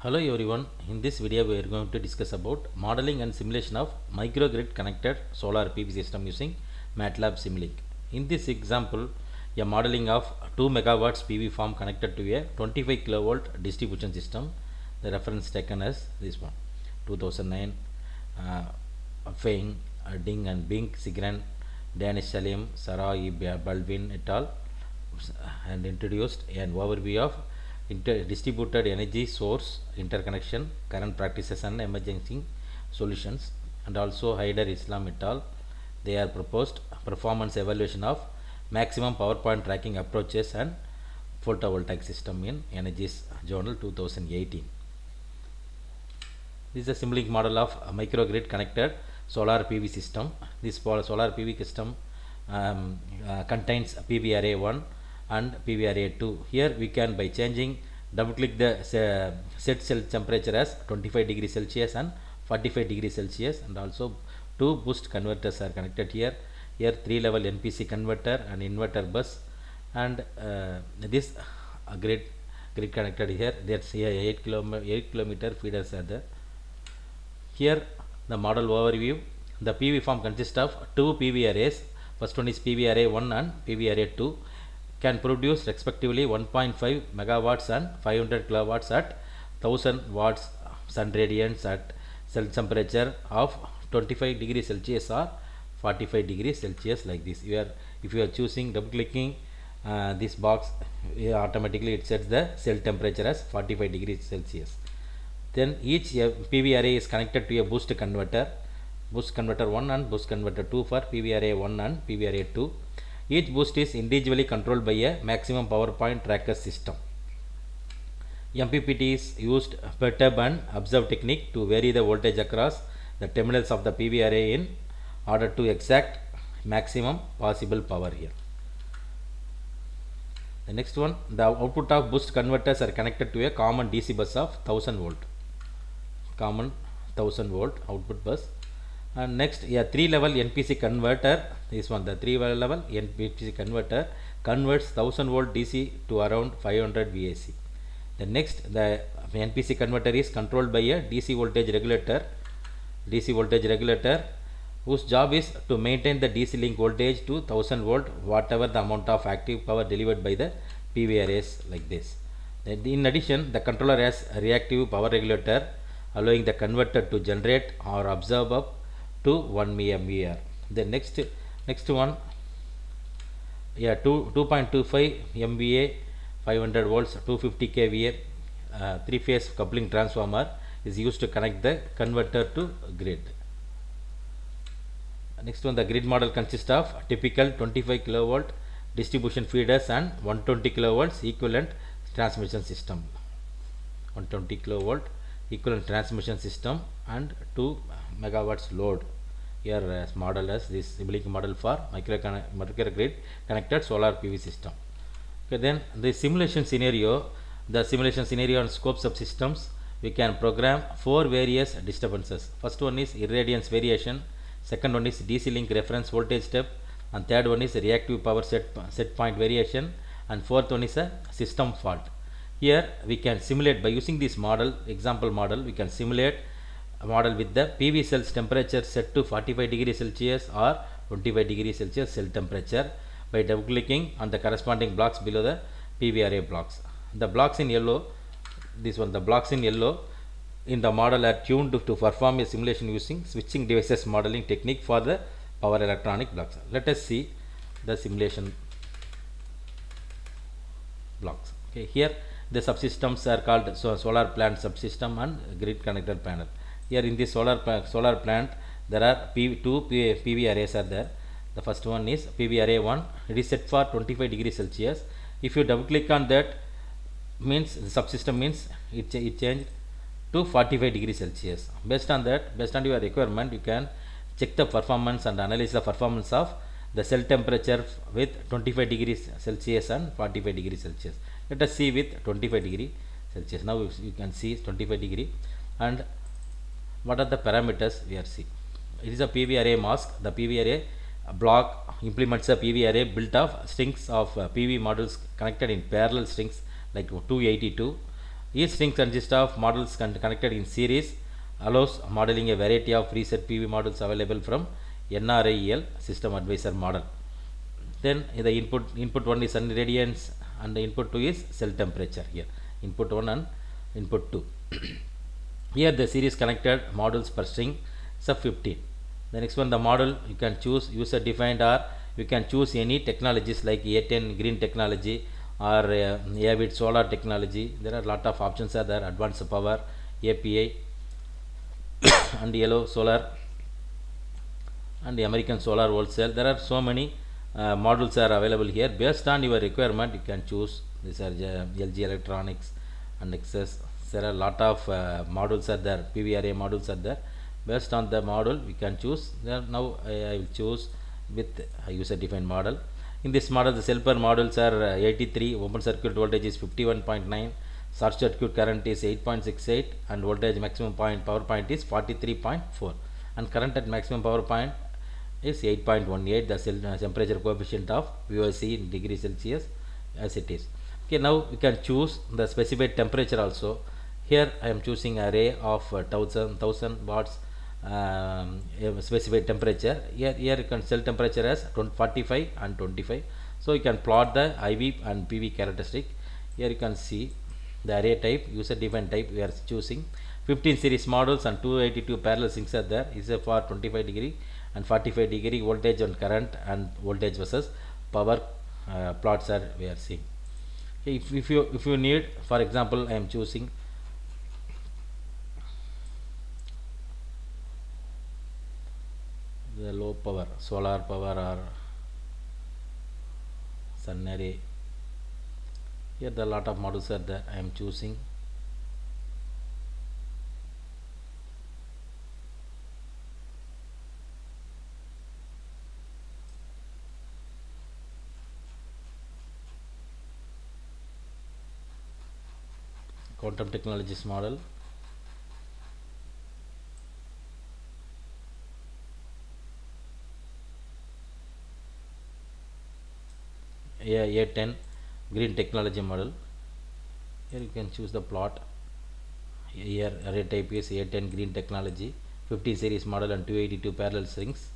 Hello everyone, in this video we are going to discuss about modeling and simulation of microgrid connected solar PV system using MATLAB Simulink. In this example, a modeling of 2 megawatts PV farm connected to a 25 kilovolt distribution system, the reference taken as this one, 2009, uh, Feng, Ding and Bing, Sigran, Danish Salim, Sarah Balvin Baldwin et al. and introduced an overview of inter distributed energy source interconnection, current practices and emergency solutions and also Hyder Islam et al. They are proposed performance evaluation of maximum power point tracking approaches and photovoltaic system in Energies Journal 2018. This is a symbolic model of microgrid connected solar PV system. This solar PV system um, uh, contains PV array 1 and PVRA2. Here we can by changing double click the uh, set cell temperature as 25 degree Celsius and 45 degree Celsius and also two boost converters are connected here. Here three level NPC converter and inverter bus and uh, this uh, grid grid connected here that's here 8 kilometer 8 kilometer feeders are there. Here the model overview the PV farm consists of two PV arrays first one is PV array 1 and PV array 2 can produce respectively 1.5 megawatts and 500 kilowatts at 1000 watts sun radiance at cell temperature of 25 degrees Celsius or 45 degrees Celsius like this. You are, if you are choosing double clicking uh, this box automatically it sets the cell temperature as 45 degrees Celsius. Then each uh, PV array is connected to a boost converter, boost converter 1 and boost converter 2 for PV array 1 and PV array 2 Each boost is individually controlled by a maximum power point tracker system. MPPT is used perturb and observe technique to vary the voltage across the terminals of the PV array in order to exact maximum possible power here. The next one, the output of boost converters are connected to a common DC bus of 1000 volt. Common 1000 volt output bus and next yeah three level npc converter this one the three level npc converter converts 1000 volt dc to around 500 vac the next the npc converter is controlled by a dc voltage regulator dc voltage regulator whose job is to maintain the dc link voltage to 1000 volt whatever the amount of active power delivered by the pv like this in addition the controller has a reactive power regulator allowing the converter to generate or absorb up to 1 MVA. The next next one, yeah, 2 2.25 MVA, 500 volts, 250 kVA, uh, three-phase coupling transformer is used to connect the converter to grid. Next one, the grid model consists of typical 25 kilovolt distribution feeders and 120 kilovolts equivalent transmission system. 120 kilovolt equivalent transmission system and 2 megawatts load here as model as this simulink model for micro microgrid connected solar PV system. Okay, then the simulation scenario, the simulation scenario on scope subsystems, we can program four various disturbances. First one is irradiance variation, second one is DC link reference voltage step, and third one is reactive power set, set point variation, and fourth one is a system fault. Here we can simulate by using this model, example model, we can simulate model with the PV cells temperature set to 45 degree Celsius or 25 degree Celsius cell temperature by double clicking on the corresponding blocks below the PV array blocks. The blocks in yellow, this one, the blocks in yellow in the model are tuned to perform a simulation using switching devices modeling technique for the power electronic blocks. Let us see the simulation blocks. Okay, here the subsystems are called solar plant subsystem and grid connected panel here in this solar solar plant there are P, two PV, PV arrays are there the first one is PV array 1 it is set for 25 degrees Celsius if you double click on that means the subsystem means it, it changed to 45 degrees Celsius based on that based on your requirement you can check the performance and analyze the performance of the cell temperature with 25 degrees Celsius and 45 degrees Celsius let us see with 25 degree Celsius now you can see 25 degree and what are the parameters we are seeing it is a pv array mask the pv array block implements a pv array built of strings of uh, pv models connected in parallel strings like 282 each string consists of models con connected in series allows modeling a variety of preset pv models available from nrel system advisor model then the input input 1 is sun radiance and the input 2 is cell temperature here input 1 and input 2 Here the series connected modules per string sub 15. The next one the model you can choose user defined or you can choose any technologies like A10 green technology or uh, Avid solar technology. There are lot of options are there advanced power API and yellow solar and the American solar wholesale. There are so many uh, models are available here based on your requirement you can choose these are uh, LG electronics and excess there are a lot of uh, modules are there PVRA modules are there based on the model we can choose now I will choose with user defined model in this model the helper models are uh, 83 open circuit voltage is 51.9 short circuit current is 8.68 and voltage maximum point power point is 43.4 and current at maximum power point is 8.18 the uh, temperature coefficient of VOC in degree Celsius as it is okay now we can choose the specified temperature also here I am choosing array of uh, 1000 watts um, specified temperature here here you can sell temperature as 45 and 25 so you can plot the IV and PV characteristic here you can see the array type user defined type we are choosing 15 series models and 282 parallel sinks are there is for 25 degree and 45 degree voltage and current and voltage versus power uh, plots are we are seeing if, if you if you need for example I am choosing the low power solar power or sun array here the lot of models are there I am choosing quantum technologies model a, 10 green technology model here you can choose the plot here array type is A10 green technology 50 series model and 282 parallel strings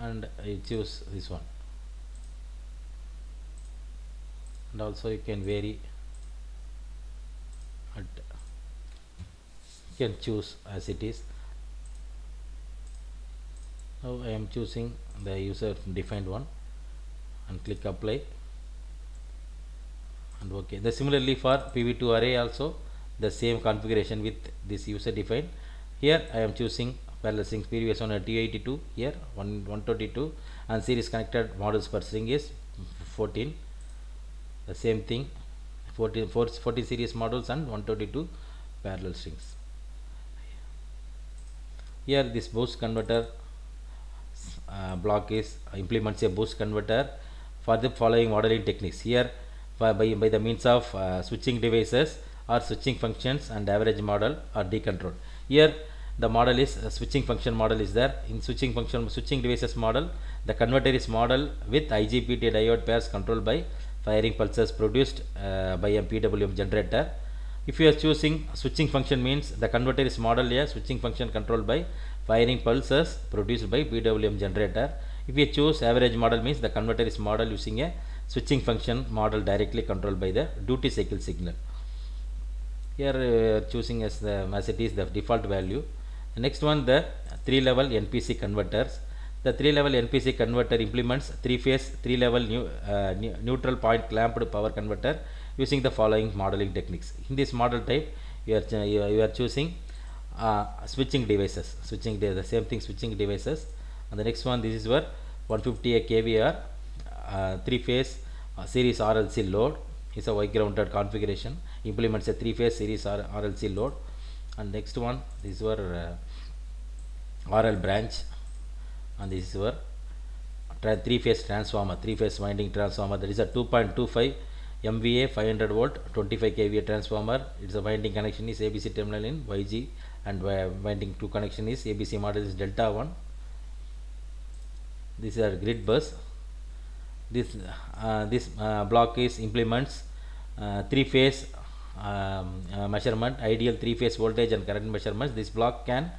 and you choose this one and also you can vary at you can choose as it is now I am choosing the user defined one and click apply and okay the similarly for pv2 array also the same configuration with this user defined here i am choosing parallel string speed on a t82 here 1 122 and series connected models per string is 14 the same thing 40, 40 series models and 122 parallel strings here this boost converter uh, block is uh, implements a boost converter for the following modeling techniques here by, by, the means of uh, switching devices or switching functions and average model or D control. Here the model is uh, switching function model is there in switching function switching devices model the converter is model with IGBT diode pairs controlled by firing pulses produced uh, by a PWM generator. If you are choosing switching function means the converter is model here switching function controlled by firing pulses produced by PWM generator. If we choose average model means the converter is model using a switching function model directly controlled by the duty cycle signal. Here uh, choosing as, the, as it is the default value. The next one the 3 level NPC converters. The 3 level NPC converter implements 3 phase 3 level new, uh, new, neutral point clamped power converter using the following modeling techniques. In this model type you are, you are choosing uh, switching devices switching the same thing switching devices and the next one this is where 150 kvr uh, three phase uh, series rlc load is a y grounded configuration implements a three phase series R rlc load and next one this is where uh, rl branch and this is where three phase transformer three phase winding transformer that is a 2.25 MVA 500 volt 25 kVA transformer its a winding connection is ABC terminal in YG and where winding 2 connection is ABC model is delta 1 these are grid bus this uh, this uh, block is implements uh, three phase um, uh, measurement ideal three phase voltage and current measurements this block can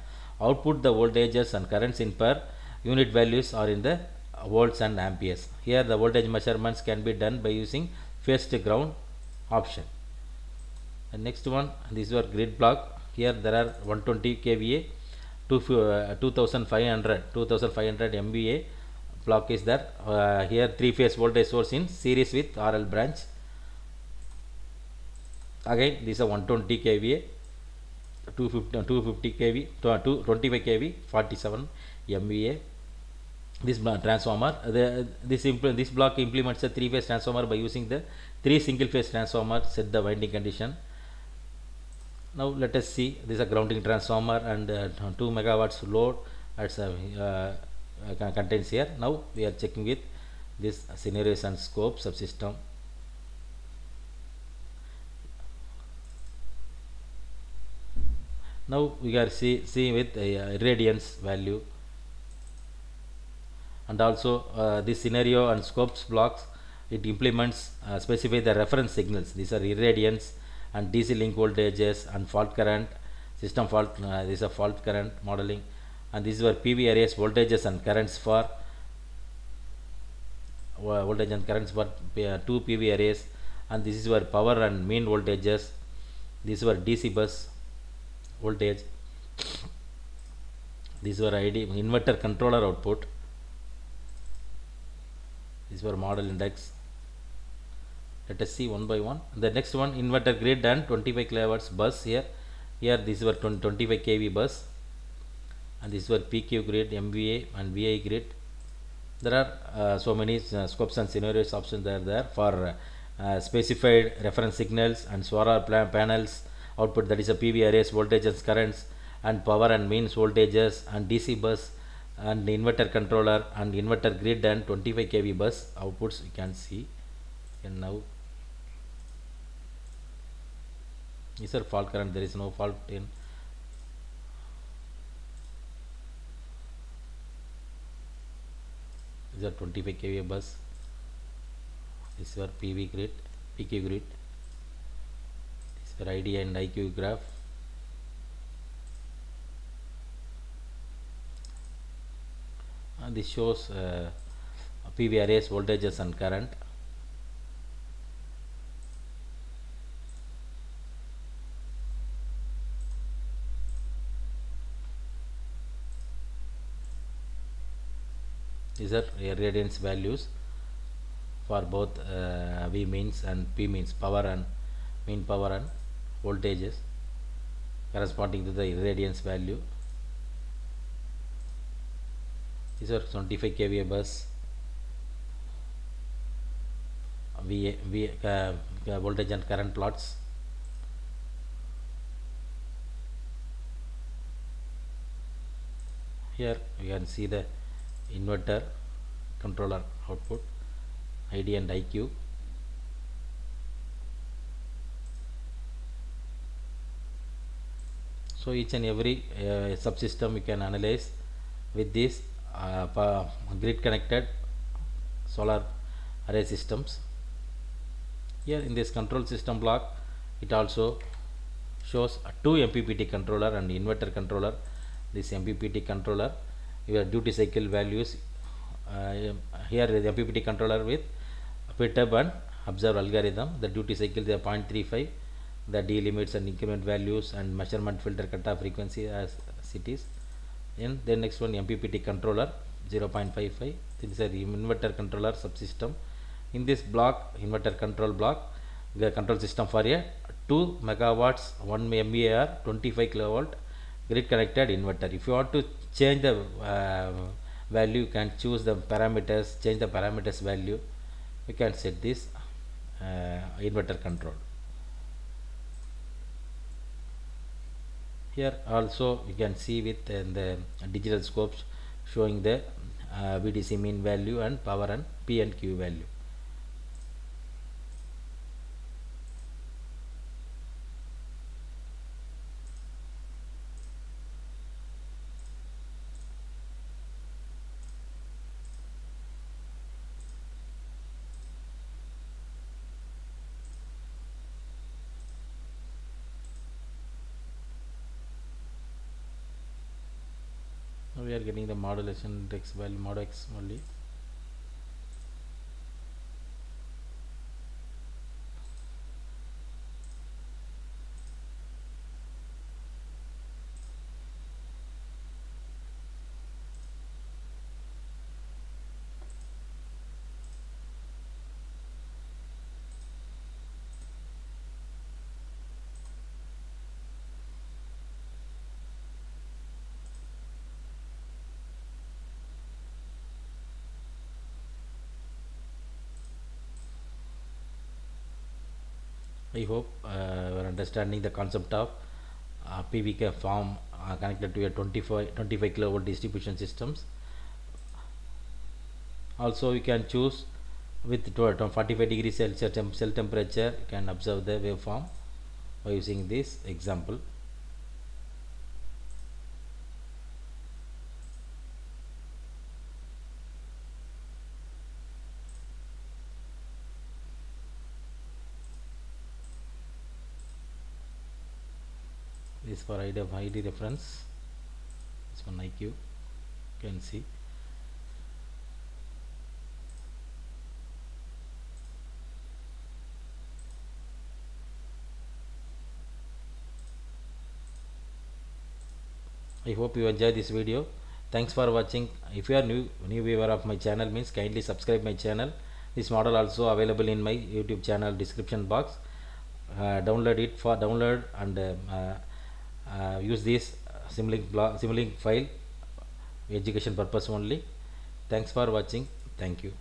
output the voltages and currents in per unit values or in the volts and amperes here the voltage measurements can be done by using phase to ground option and next one these our grid block here there are 120 kVA 2500 uh, 2500 MVA block is there uh, here three phase voltage source in series with RL branch again this is 120 kVA 250, uh, 250 kV 225 kV 47 MVA this transformer the, this this block implements a three phase transformer by using the three single phase transformer set the winding condition now let us see this is a grounding transformer and uh, 2 megawatts load that uh, uh, contains here now we are checking with this scenarios and scope subsystem now we are see seeing with uh, irradiance value and also uh, this scenario and scopes blocks it implements uh, specify the reference signals these are irradiance and DC link voltages and fault current system fault uh, this is a fault current modeling and these were PV arrays voltages and currents for voltage and currents for uh, two PV arrays and this is where power and mean voltages these were DC bus voltage these were ID inverter controller output these were model index let us see one by one the next one inverter grid and 25 kilowatts bus here here these were 20, 25 kV bus and these were PQ grid MVA and VI grid there are uh, so many uh, scopes and scenarios options there there for uh, specified reference signals and solar panels output that is a PV arrays voltages currents and power and means voltages and DC bus and inverter controller and inverter grid and 25 kV bus outputs you can see and now is a fault current there is no fault in is a 25 kV bus this is your PV grid PQ grid this is your ID and IQ graph and uh, this shows uh, PV arrays voltages and current these are irradiance values for both uh, V means and P means power and mean power and voltages corresponding to the irradiance value these are 25 kVA bus V, v uh, uh, voltage and current plots here you can see the inverter controller output ID and IQ so each and every uh, subsystem we can analyze with this uh, grid connected solar array systems here in this control system block it also shows two MPPT controller and inverter controller this MPPT controller your duty cycle values uh, um, here the MPPT controller with PTUB and observe algorithm the duty cycle they are 0.35 the D limits and increment values and measurement filter cutoff frequency as cities and then next one MPPT controller 0.55 this is a inverter controller subsystem in this block inverter control block the control system for a 2 megawatts 1 MVAR 25 kilovolt grid connected inverter if you want to change the uh, value you can choose the parameters change the parameters value you can set this uh, inverter control here also you can see with uh, the digital scopes showing the uh, VDC mean value and power and P and Q value we are getting the modulation index value mod x only I hope uh, we are understanding the concept of uh, PVK form uh, connected to a 25, 25 kilovolt distribution systems. Also you can choose with 45 degree Celsius cell temperature you can observe the waveform by using this example. for IDF ID reference this one IQ you can see I hope you enjoy this video thanks for watching if you are new new viewer of my channel means kindly subscribe my channel this model also available in my youtube channel description box uh, download it for download and uh, uh, uh, use this uh, Simlink Simlink file education purpose only thanks for watching thank you